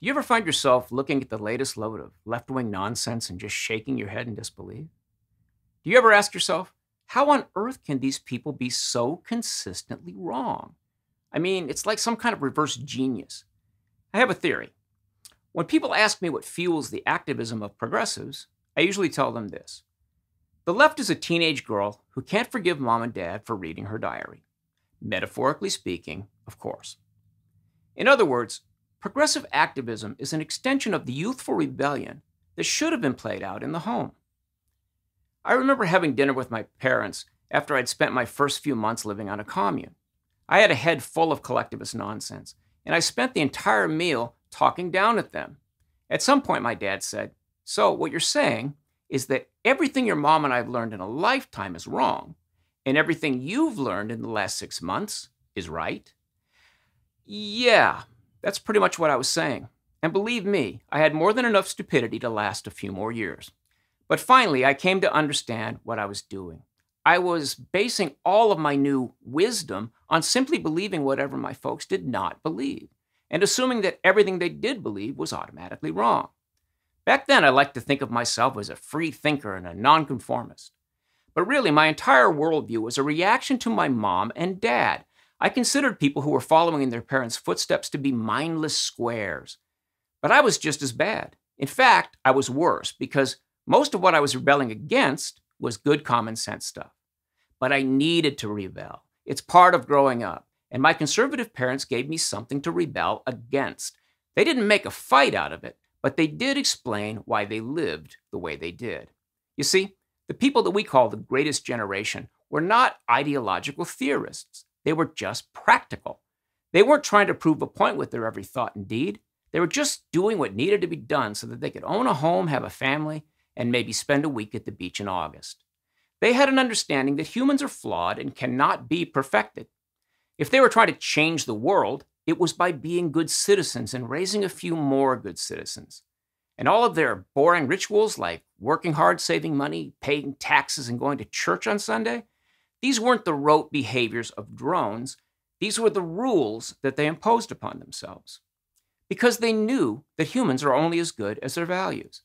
You ever find yourself looking at the latest load of left wing nonsense and just shaking your head in disbelief? Do you ever ask yourself, how on earth can these people be so consistently wrong? I mean, it's like some kind of reverse genius. I have a theory. When people ask me what fuels the activism of progressives, I usually tell them this The left is a teenage girl who can't forgive mom and dad for reading her diary. Metaphorically speaking, of course. In other words, Progressive activism is an extension of the youthful rebellion that should have been played out in the home. I remember having dinner with my parents after I'd spent my first few months living on a commune. I had a head full of collectivist nonsense, and I spent the entire meal talking down at them. At some point, my dad said, So, what you're saying is that everything your mom and I have learned in a lifetime is wrong, and everything you've learned in the last six months is right? Yeah, that's pretty much what I was saying. And believe me, I had more than enough stupidity to last a few more years. But finally, I came to understand what I was doing. I was basing all of my new wisdom on simply believing whatever my folks did not believe, and assuming that everything they did believe was automatically wrong. Back then, I liked to think of myself as a free thinker and a nonconformist. But really, my entire worldview was a reaction to my mom and dad I considered people who were following in their parents' footsteps to be mindless squares. But I was just as bad. In fact, I was worse because most of what I was rebelling against was good common sense stuff. But I needed to rebel. It's part of growing up. And my conservative parents gave me something to rebel against. They didn't make a fight out of it, but they did explain why they lived the way they did. You see, the people that we call the greatest generation were not ideological theorists. They were just practical. They weren't trying to prove a point with their every thought and deed. They were just doing what needed to be done so that they could own a home, have a family, and maybe spend a week at the beach in August. They had an understanding that humans are flawed and cannot be perfected. If they were trying to change the world, it was by being good citizens and raising a few more good citizens. And all of their boring rituals, like working hard, saving money, paying taxes, and going to church on Sunday, these weren't the rote behaviors of drones, these were the rules that they imposed upon themselves. Because they knew that humans are only as good as their values.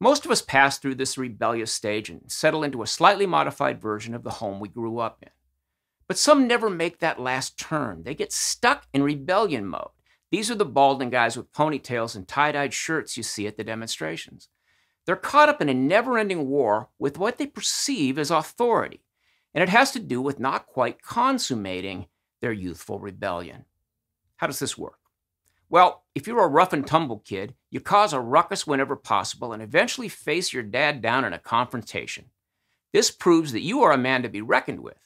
Most of us pass through this rebellious stage and settle into a slightly modified version of the home we grew up in. But some never make that last turn. They get stuck in rebellion mode. These are the balding guys with ponytails and tie dyed shirts you see at the demonstrations. They're caught up in a never ending war with what they perceive as authority and it has to do with not quite consummating their youthful rebellion. How does this work? Well, if you're a rough and tumble kid, you cause a ruckus whenever possible and eventually face your dad down in a confrontation. This proves that you are a man to be reckoned with.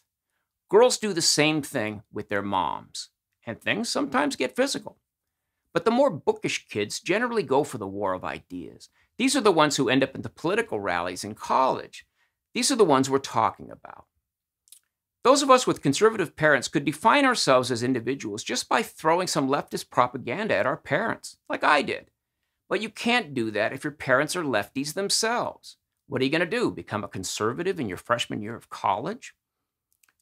Girls do the same thing with their moms, and things sometimes get physical. But the more bookish kids generally go for the war of ideas. These are the ones who end up in the political rallies in college. These are the ones we're talking about. Those of us with conservative parents could define ourselves as individuals just by throwing some leftist propaganda at our parents, like I did. But you can't do that if your parents are lefties themselves. What are you going to do? Become a conservative in your freshman year of college?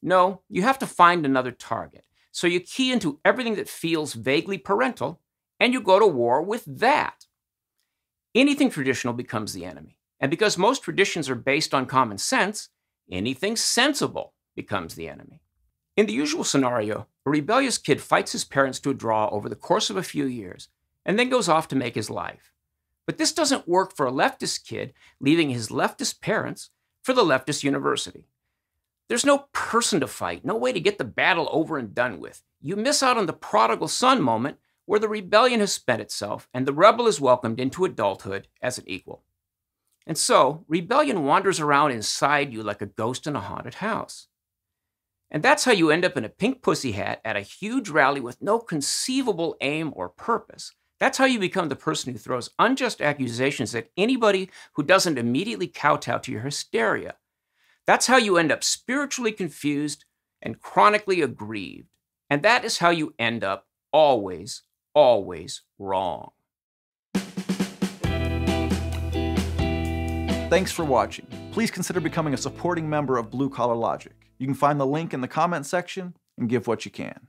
No, you have to find another target. So you key into everything that feels vaguely parental and you go to war with that. Anything traditional becomes the enemy. And because most traditions are based on common sense, anything sensible becomes the enemy. In the usual scenario, a rebellious kid fights his parents to a draw over the course of a few years and then goes off to make his life. But this doesn't work for a leftist kid leaving his leftist parents for the leftist university. There's no person to fight, no way to get the battle over and done with. You miss out on the prodigal son moment where the rebellion has spent itself and the rebel is welcomed into adulthood as an equal. And so, rebellion wanders around inside you like a ghost in a haunted house. And that's how you end up in a pink pussy hat at a huge rally with no conceivable aim or purpose. That's how you become the person who throws unjust accusations at anybody who doesn't immediately kowtow to your hysteria. That's how you end up spiritually confused and chronically aggrieved. And that is how you end up always, always wrong. Thanks for watching. Please consider becoming a supporting member of Blue Collar Logic. You can find the link in the comment section and give what you can.